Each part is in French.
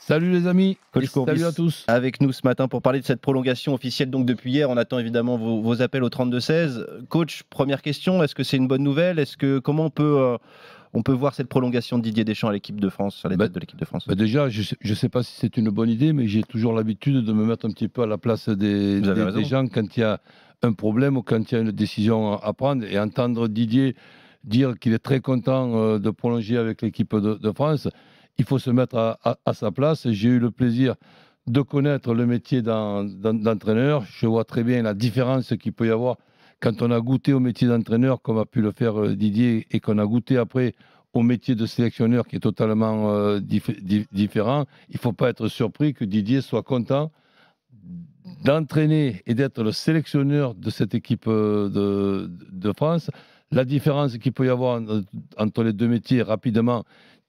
Salut les amis, Coach salut à tous. Avec nous ce matin pour parler de cette prolongation officielle donc depuis hier. On attend évidemment vos, appels au 32-16. Coach, première question, est-ce que c'est une bonne nouvelle Est-ce que comment on peut euh, on peut voir cette prolongation de Didier Deschamps à l'équipe de France, à bah, de l'équipe de France bah Déjà, je ne sais, pas si c'est une bonne idée, mais j'ai toujours l'habitude de me mettre un petit peu à la place des, des, gens quand il y a un problème ou quand il y a une décision à prendre et entendre Didier dire qu'il est très content euh, de prolonger avec l'équipe de France il faut se mettre à, sa place. J'ai eu le plaisir de connaître le métier d'entraîneur. Je vois très bien la différence qu'il peut y avoir quand on a goûté au métier d'entraîneur, comme a pu le faire euh, Didier, et qu'on a goûté après au métier de sélectionneur qui est totalement euh, différent. Il ne faut pas être surpris que Didier soit content d'entraîner et d'être le sélectionneur de cette équipe euh, de, de France. La différence qu'il peut y avoir entre les deux métiers rapidement,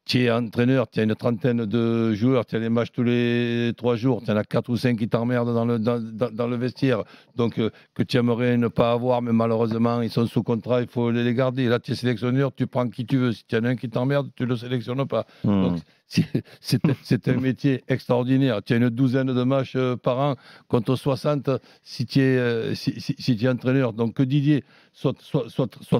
tu es entraîneur, tu as une trentaine de joueurs, tu as des matchs tous les trois jours, tu en as quatre ou cinq qui t'emmerdent dans le, dans, le vestiaire, donc euh, que tu aimerais ne pas avoir, mais malheureusement, ils sont sous contrat, il faut les garder. Là, tu es sélectionneur, tu prends qui tu veux. Si tu as un qui t'emmerde, tu le sélectionnes pas. Hmm. C'est un métier extraordinaire. Tu as une douzaine de matchs euh, par an contre 60 euh, si tu es, euh, si, entraîneur. Donc que Didier soit,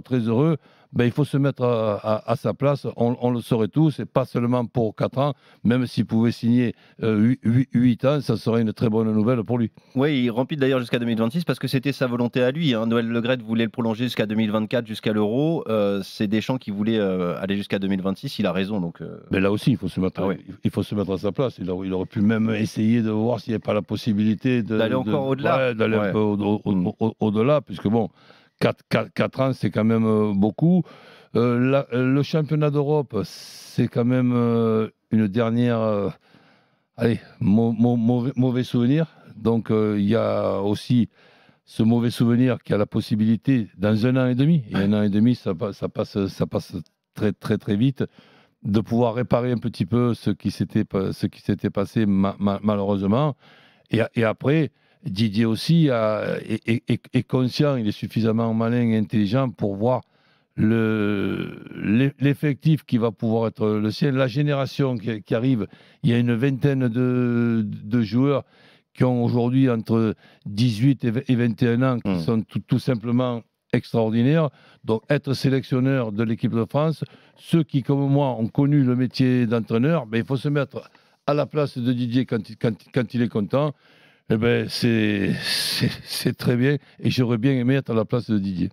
très heureux, ben, il faut se mettre à, sa place. On, le saurait tous, et pas seulement pour 4 ans. Même s'il pouvait signer 8, ans, ça serait une très bonne nouvelle pour lui. Oui, il remplit d'ailleurs jusqu'à 2026 parce que c'était sa volonté à lui. Hein. Noël Legret voulait le prolonger jusqu'à 2024, jusqu'à l'Euro. Euh, C'est Deschamps qui voulait aller jusqu'à 2026. Il a raison. Donc, Mais là aussi, il faut se ah il faut se mettre à sa place. Il aurait, pu même essayer de voir s'il n'y avait pas la possibilité d'aller encore au-delà. d'aller un peu au-delà, puisque bon, 4, 4, ans, c'est quand même euh, beaucoup. Euh, euh, le championnat d'Europe, c'est quand même une dernière. allez, mauvais, souvenir. Donc, il y a aussi ce mauvais souvenir qui a la possibilité dans un an et demi. un an et demi, ça, ça, passe, ça passe très, très, très vite de pouvoir réparer un petit peu ce qui s'était, ce qui s'était passé malheureusement. Et, après, Didier aussi est, conscient, il est suffisamment malin et intelligent pour voir le, l'effectif qui va pouvoir être le sien, la génération qui, arrive. Il y a une vingtaine de, joueurs qui ont aujourd'hui entre 18 et 21 ans, qui mmh. sont tout simplement extraordinaire. Donc être sélectionneur de l'équipe de France, ceux qui, comme moi, ont connu le métier d'entraîneur, mais ben, il faut se mettre à la place de Didier quand, il est content. Eh ben, c'est très bien et j'aurais bien aimé être à la place de Didier.